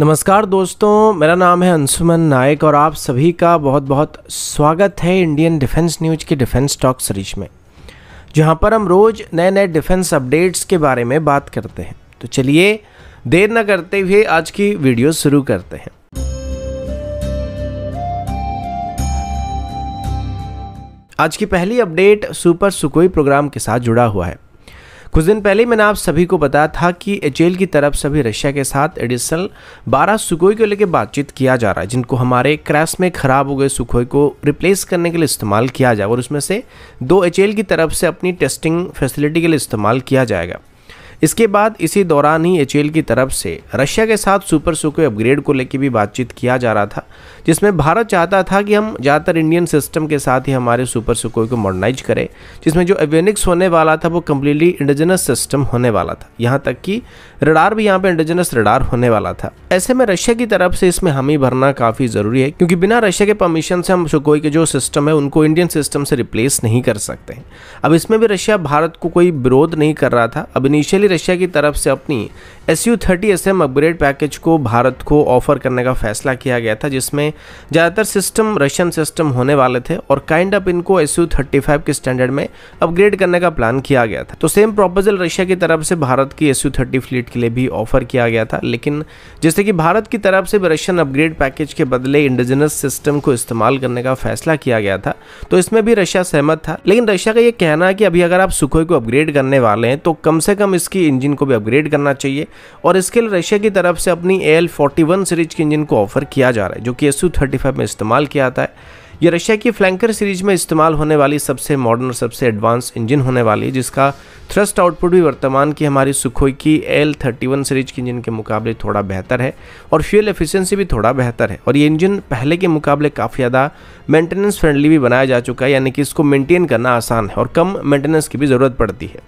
नमस्कार दोस्तों मेरा नाम है अंशुमन नायक और आप सभी का बहुत बहुत स्वागत है इंडियन डिफेंस न्यूज के डिफेंस टॉक सीरीज में जहां पर हम रोज़ नए नए डिफेंस अपडेट्स के बारे में बात करते हैं तो चलिए देर न करते हुए आज की वीडियो शुरू करते हैं आज की पहली अपडेट सुपर सुकोई प्रोग्राम के साथ जुड़ा हुआ है कुछ दिन पहले मैंने आप सभी को बताया था कि एच की तरफ सभी रशिया के साथ एडिशनल 12 सुखोई को लेकर बातचीत किया जा रहा है जिनको हमारे क्रैश में खराब हो गए सुखोई को रिप्लेस करने के लिए इस्तेमाल किया जाएगा और उसमें से दो एच की तरफ से अपनी टेस्टिंग फैसिलिटी के लिए इस्तेमाल किया जाएगा इसके बाद इसी दौरान ही एच की तरफ से रशिया के साथ सुपर सुको अपग्रेड को लेकर भी बातचीत किया जा रहा था जिसमें भारत चाहता था कि हम ज़्यादातर इंडियन सिस्टम के साथ ही हमारे सुपर सुकोई को मॉडर्नाइज करें जिसमें जो एवेनिक्स होने वाला था वो कम्प्लीटली इंडिजिनस सिस्टम होने वाला था यहाँ तक कि रडार भी यहाँ पर इंडिजिनस रडार होने वाला था ऐसे में रशिया की तरफ से इसमें हामी भरना काफ़ी ज़रूरी है क्योंकि बिना रशिया के परमिशन से हम सुकोई के जो सिस्टम है उनको इंडियन सिस्टम से रिप्लेस नहीं कर सकते अब इसमें भी रशिया भारत को कोई विरोध नहीं कर रहा था अब इनिशियली भी रशिया की तरफ से अपनी S U thirty S M upgrade package को भारत को ऑफर करने का फैसला किया गया था जिसमें ज़्यादातर सिस्टम रशियन सिस्टम होने वाले थे और काइंड अप इनको एस यू थर्टी फाइव के स्टैंडर्ड में अपग्रेड करने का प्लान किया गया था तो सेम प्रोपोजल रशिया की तरफ से भारत की एस यू थर्टी फ्लीट के लिए भी ऑफर किया गया था लेकिन जैसे कि भारत की तरफ से भी रशियन अपग्रेड पैकेज के बदले इंडिजिनस सिस्टम को इस्तेमाल करने का फैसला किया गया था तो इसमें भी रशिया सहमत था लेकिन रशिया का ये कहना है कि अभी अगर आप सुखोई को अपग्रेड करने वाले हैं तो कम से कम इसकी की इंजन को भी अपग्रेड करना चाहिए और इसके लिए रशिया की तरफ से अपनी ए सीरीज के इंजन को ऑफर किया जा रहा है जो कि एस में इस्तेमाल किया जाता है यह रशिया की फ्लैंकर सीरीज में इस्तेमाल होने वाली सबसे मॉडर्न और सबसे एडवांस इंजन होने वाली है जिसका थ्रस्ट आउटपुट भी वर्तमान की हमारी सुखोई की एल थर्टी वन सीरीज के इंजन के मुकाबले थोड़ा बेहतर है और फ्यूल एफिशिएंसी भी थोड़ा बेहतर है और ये इंजन पहले के मुकाबले काफ़ी ज़्यादा मेंटेनेंस फ्रेंडली भी बनाया जा चुका है यानी कि इसको मेंटेन करना आसान है और कम मेंटेनेंस की भी ज़रूरत पड़ती है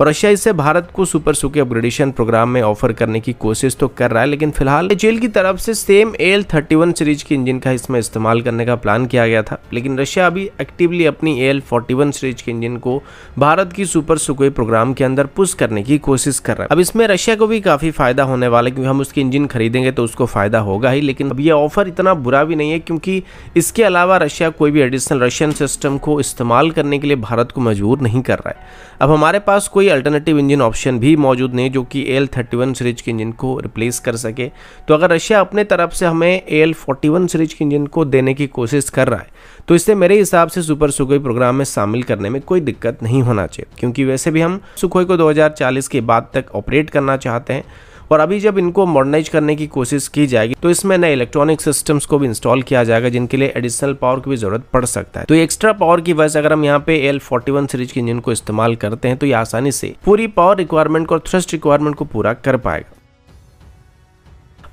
और रशिया इससे भारत को सुपर सुके अपग्रेडेशन प्रोग्राम में ऑफर करने की कोशिश तो कर रहा है लेकिन फिलहाल जेल की तरफ से सेम एल थर्टी सीरीज के इंजन का इसमें इस्तेमाल करने का प्लान किया गया था लेकिन रशिया अभी एक्टिवली अपनी एल फोर्टी सीरीज के इंजन को भारत की सुपर सुकोई प्रोग्राम के अंदर पुश करने की कोशिश कर रहा है अब इसमें रशिया को भी काफी फायदा होने वाला है क्योंकि हम उसकी इंजन खरीदेंगे तो उसको फायदा होगा ही लेकिन अब ये ऑफर इतना बुरा भी नहीं है क्योंकि इसके अलावा रशिया कोई भी एडिशनल रशियन सिस्टम को इस्तेमाल करने के लिए भारत को मजबूर नहीं कर रहा है अब हमारे पास कोई कोई अल्टरनेटिव इंजन ऑप्शन भी मौजूद नहीं जो कि एल थर्टी वन सीरीज के इंजन को रिप्लेस कर सके तो अगर रशिया अपने तरफ से हमें एल फोर्टी वन सीरीज के इंजन को देने की कोशिश कर रहा है तो इससे मेरे हिसाब से सुपर सुखोई प्रोग्राम में शामिल करने में कोई दिक्कत नहीं होना चाहिए क्योंकि वैसे भी हम सुखोई को 2040 के बाद तक ऑपरेट करना चाहते हैं और अभी जब इनको मॉडर्नाइज करने की कोशिश की जाएगी तो इसमें नए इलेक्ट्रॉनिक सिस्टम्स को भी इंस्टॉल किया जाएगा जिनके लिए एडिशनल पावर की भी जरूरत पड़ सकता है तो एक्स्ट्रा पावर की वजह से अगर हम यहाँ पे एल सीरीज के इंजन को इस्तेमाल करते हैं तो ये आसानी से पूरी पावर रिक्वायरमेंट और थ्रस्ट रिक्वायरमेंट को पूरा कर पाएगा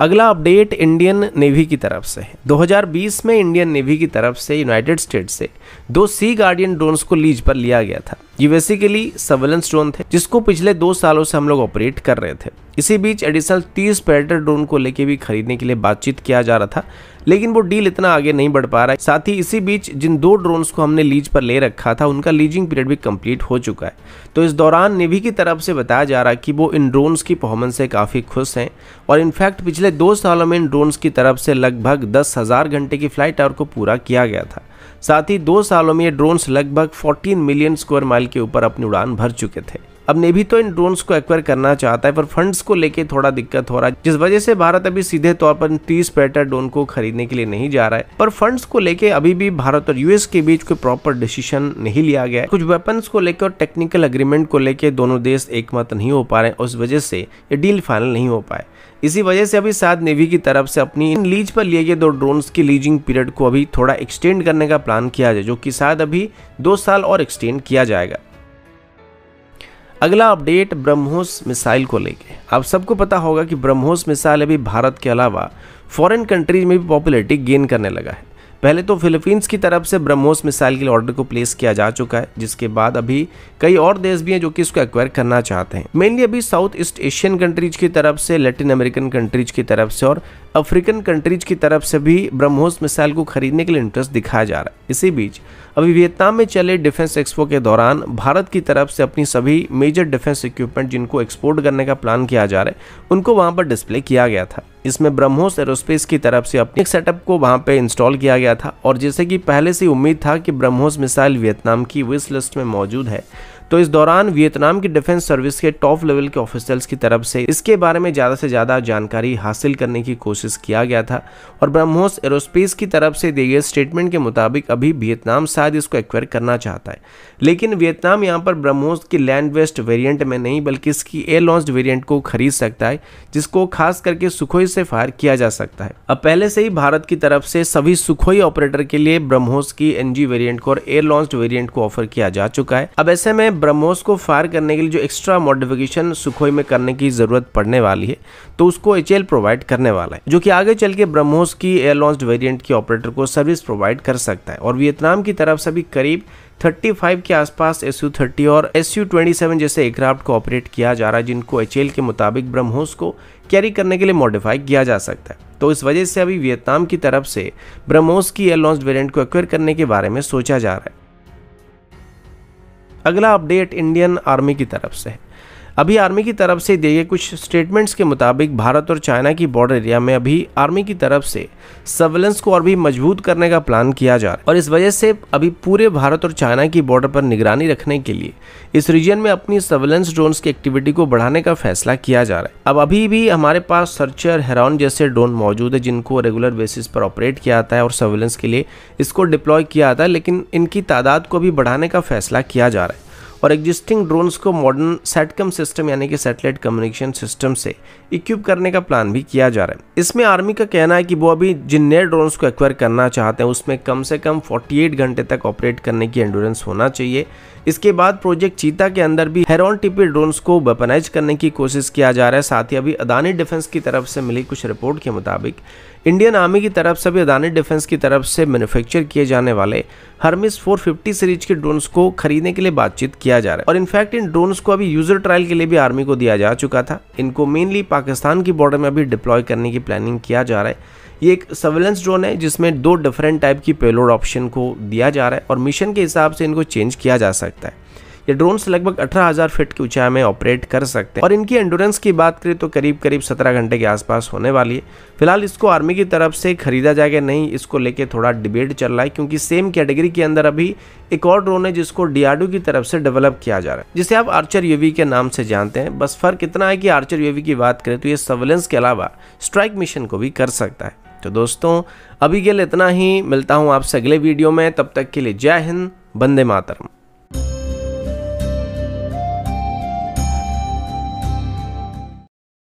अगला अपडेट इंडियन नेवी की तरफ से है 2020 में इंडियन नेवी की तरफ से यूनाइटेड स्टेट से दो सी गार्डियन ड्रोन्स को लीज पर लिया गया था ये बेसिकली सर्वेलेंस ड्रोन थे जिसको पिछले दो सालों से हम लोग ऑपरेट कर रहे थे इसी बीच एडिशनल 30 पैरेटर ड्रोन को लेकर भी खरीदने के लिए बातचीत किया जा रहा था लेकिन वो डील इतना आगे नहीं बढ़ पा रहा है साथ ही इसी बीच जिन दो ड्रोन्स को हमने लीज पर ले रखा था उनका लीजिंग पीरियड भी कंप्लीट हो चुका है तो इस दौरान निवी की तरफ से बताया जा रहा है कि वो इन ड्रोन्स की परफॉर्मेंस से काफ़ी खुश हैं और इनफैक्ट पिछले दो सालों में इन ड्रोन्स की तरफ से लगभग दस हज़ार घंटे की फ्लाइट आवर को पूरा किया गया था साथ ही दो सालों में ये ड्रोन्स लगभग 14 मिलियन स्क्वायर माइल के ऊपर अपनी उड़ान भर चुके थे अब नेवी तो इन ड्रोन्स को एक्वायर करना चाहता है पर फंड्स को लेके थोड़ा दिक्कत हो रहा है जिस वजह से भारत अभी सीधे तौर पर तीस पैटर ड्रोन को खरीदने के लिए नहीं जा रहा है पर फंड्स को लेके अभी भी भारत और यूएस के बीच कोई प्रॉपर डिसीजन नहीं लिया गया कुछ वेपन को लेकर टेक्निकल अग्रीमेंट को लेकर दोनों देश एकमत नहीं हो पा रहे उस वजह से ये डील फाइनल नहीं हो पाए इसी वजह से अभी साथ नेवी की तरफ से अपनी लीज पर लिए गए दो ड्रोन्स की लीजिंग पीरियड को अभी थोड़ा एक्सटेंड करने का प्लान किया जाए जो कि शायद अभी दो साल और एक्सटेंड किया जाएगा अगला अपडेट ब्रह्मोस मिसाइल को लेके आप सबको पता होगा कि ब्रह्मोस मिसाइल अभी भारत के अलावा फॉरेन कंट्रीज में भी पॉपुलरिटी गेन करने लगा है पहले तो फिलीपींस की तरफ से ब्रह्मोस मिसाइल के ऑर्डर को प्लेस किया जा चुका है जिसके बाद अभी कई और देश भी हैं जो कि इसको एक्वायर करना चाहते हैं मेनली अभी साउथ ईस्ट एशियन कंट्रीज की तरफ से लेटिन अमेरिकन कंट्रीज की तरफ से और अफ्रीकन कंट्रीज की तरफ से भी ब्रह्मोस मिसाइल को खरीदने के लिए इंटरेस्ट दिखाया जा रहा है इसी बीच अभी वियतनाम में चले डिफेंस एक्सपो के दौरान भारत की तरफ से अपनी सभी मेजर डिफेंस इक्विपमेंट जिनको एक्सपोर्ट करने का प्लान किया जा रहा है उनको वहाँ पर डिस्प्ले किया गया था इसमें ब्रह्मोस एरोस्पेस की तरफ से अपने सेटअप को वहां पे इंस्टॉल किया गया था और जैसे कि पहले से उम्मीद था कि ब्रह्मोस मिसाइल वियतनाम की विश लिस्ट में मौजूद है तो इस दौरान वियतनाम की डिफेंस सर्विस के टॉप लेवल के ऑफिसर्स की तरफ से इसके बारे में ज़्यादा से ज़्यादा जानकारी हासिल करने की कोशिश किया गया था और ब्रह्मोस एरोस्पेस की तरफ से दिए गए स्टेटमेंट के मुताबिक अभी वियतनाम शायद इसको एक्वायर करना चाहता है लेकिन वियतनाम यहाँ पर ब्रह्मोस की लैंड वेस्ट वेरियंट में नहीं बल्कि इसकी एयर लॉन्च वेरियंट को खरीद सकता है जिसको खास करके सुखोई से फायर किया जा सकता है अब पहले से ही भारत की तरफ से सभी सुखोई ऑपरेटर के लिए ब्रह्मोस की एनजी वेरियंट को और एयर लॉन्च वेरियंट को ऑफर किया जा चुका है अब ऐसे में ब्रह्मोस को फायर करने के लिए जो एक्स्ट्रा मॉडिफिकेशन सुखोई में करने की ज़रूरत पड़ने वाली है तो उसको एच प्रोवाइड करने वाला है जो कि आगे चल के ब्रह्मोस की एयर लॉन्च वेरियंट के ऑपरेटर को सर्विस प्रोवाइड कर सकता है और वियतनाम की तरफ से भी करीब 35 के आसपास एस यू थर्टी और एस यू ट्वेंटी सेवन जैसे एयरक्राफ्ट को ऑपरेट किया जा रहा है जिनको एच के मुताबिक ब्रह्मोस को कैरी करने के लिए मॉडिफाई किया जा सकता है तो इस वजह से अभी वियतनाम की तरफ से ब्रह्मोस की एयर लॉन्च वेरियंट को एक्वायर करने के बारे में सोचा जा रहा है अगला अपडेट इंडियन आर्मी की तरफ से है अभी आर्मी की तरफ से दिए गए कुछ स्टेटमेंट्स के मुताबिक भारत और चाइना की बॉर्डर एरिया में अभी आर्मी की तरफ से सर्वेलेंस को और भी मजबूत करने का प्लान किया जा रहा है और इस वजह से अभी पूरे भारत और चाइना की बॉर्डर पर निगरानी रखने के लिए इस रीजन में अपनी सर्वेलेंस ड्रोन्स की एक्टिविटी को बढ़ाने का फैसला किया जा रहा है अब अभी भी हमारे पास सर्चर हेरॉन जैसे ड्रोन मौजूद है जिनको रेगुलर बेसिस पर ऑपरेट किया जाता है और सर्वेलेंस के लिए इसको डिप्लॉय किया जाता है लेकिन इनकी तादाद को भी बढ़ाने का फैसला किया जा रहा है और एग्जिस्टिंग ड्रोन्स को मॉडर्न सेटकम सिस्टम यानी कि सैटेलाइट कम्युनिकेशन सिस्टम से इक्विप करने का प्लान भी किया जा रहा है इसमें आर्मी का कहना है कि वो अभी जिन नए ड्रोन्स को एक्वायर करना चाहते हैं उसमें कम से कम 48 घंटे तक ऑपरेट करने की एंडोरेंस होना चाहिए इसके बाद प्रोजेक्ट चीता के अंदर भी हेरोन टिपी ड्रोन्स को वेपनाइज करने की कोशिश किया जा रहा है साथ ही अभी अदानी डिफेंस की तरफ से मिली कुछ रिपोर्ट के मुताबिक इंडियन आर्मी की तरफ से भी अदानी डिफेंस की तरफ से मैन्युफैक्चर किए जाने वाले हर्मिस 450 सीरीज के ड्रोन्स को खरीदने के लिए बातचीत किया दिया जा रहा है और इनफैक्ट इन ड्रोन को अभी यूजर ट्रायल के लिए भी आर्मी को दिया जा चुका था इनको मेनली पाकिस्तान की बॉर्डर में अभी डिप्लॉय करने की प्लानिंग किया जा रहा है ये एक सर्वेलेंस ड्रोन है जिसमें दो डिफरेंट टाइप की पेलोड ऑप्शन को दिया जा रहा है और मिशन के हिसाब से इनको चेंज किया जा सकता है ये ड्रोन्स लगभग 18,000 फीट की ऊंचाई में ऑपरेट कर सकते हैं और इनकी एंडोरेंस की बात करें तो करीब करीब 17 घंटे के आसपास होने वाली है फिलहाल इसको आर्मी की तरफ से खरीदा जाएगा नहीं इसको लेके थोड़ा डिबेट चल रहा है क्योंकि सेम कैटेगरी के अंदर अभी एक और ड्रोन है जिसको डीआरडीओ की तरफ से डेवलप किया जा रहा है जिसे आप आर्चर यूवी के नाम से जानते हैं बस फर्क इतना है कि आर्चर यूवी की बात करें तो ये सर्वेलेंस के अलावा स्ट्राइक मिशन को भी कर सकता है तो दोस्तों अभी के लिए इतना ही मिलता हूँ आपसे अगले वीडियो में तब तक के लिए जय हिंद बंदे मातरम